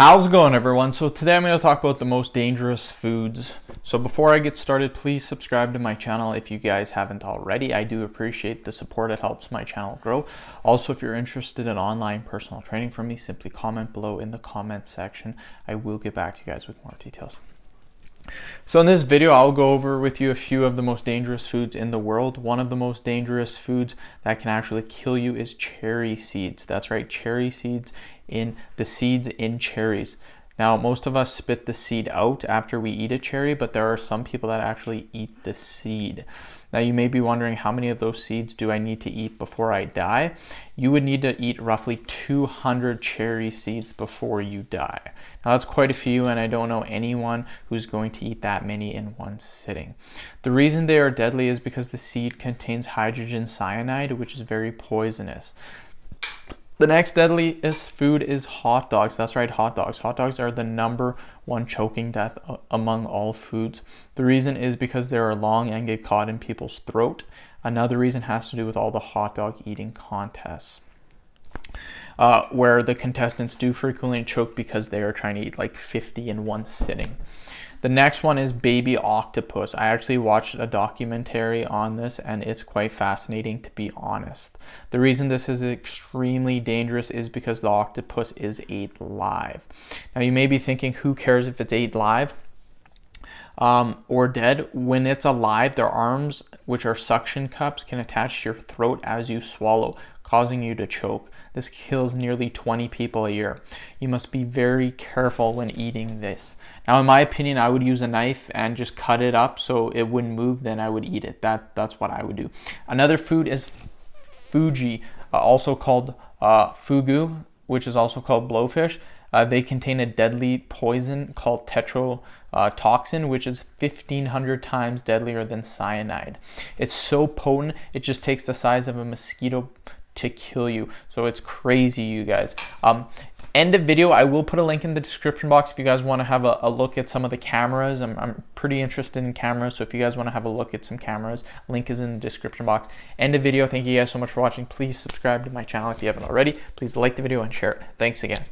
How's it going everyone? So today I'm going to talk about the most dangerous foods. So before I get started, please subscribe to my channel if you guys haven't already. I do appreciate the support. It helps my channel grow. Also, if you're interested in online personal training from me, simply comment below in the comment section. I will get back to you guys with more details. So in this video, I'll go over with you a few of the most dangerous foods in the world. One of the most dangerous foods that can actually kill you is cherry seeds. That's right, cherry seeds in the seeds in cherries. Now, most of us spit the seed out after we eat a cherry, but there are some people that actually eat the seed. Now, you may be wondering how many of those seeds do I need to eat before I die? You would need to eat roughly 200 cherry seeds before you die. Now, that's quite a few, and I don't know anyone who's going to eat that many in one sitting. The reason they are deadly is because the seed contains hydrogen cyanide, which is very poisonous. The next deadliest food is hot dogs. That's right, hot dogs. Hot dogs are the number one choking death uh, among all foods. The reason is because they are long and get caught in people's throat. Another reason has to do with all the hot dog eating contests. Uh, where the contestants do frequently choke because they are trying to eat like 50 in one sitting. The next one is baby octopus. I actually watched a documentary on this and it's quite fascinating to be honest. The reason this is extremely dangerous is because the octopus is ate live. Now you may be thinking, who cares if it's ate live? Um, or dead. When it's alive, their arms, which are suction cups, can attach to your throat as you swallow, causing you to choke. This kills nearly 20 people a year. You must be very careful when eating this. Now, in my opinion, I would use a knife and just cut it up so it wouldn't move, then I would eat it. That, that's what I would do. Another food is Fuji, uh, also called uh, Fugu, which is also called blowfish. Uh, they contain a deadly poison called tetrotoxin, which is 1,500 times deadlier than cyanide. It's so potent, it just takes the size of a mosquito to kill you. So it's crazy, you guys. Um, end of video, I will put a link in the description box if you guys want to have a, a, look at some of the cameras. I'm, I'm pretty interested in cameras, so if you guys want to have a look at some cameras, link is in the description box. End of video. Thank you guys so much for watching. Please subscribe to my channel if you haven't already. Please like the video and share it. Thanks again.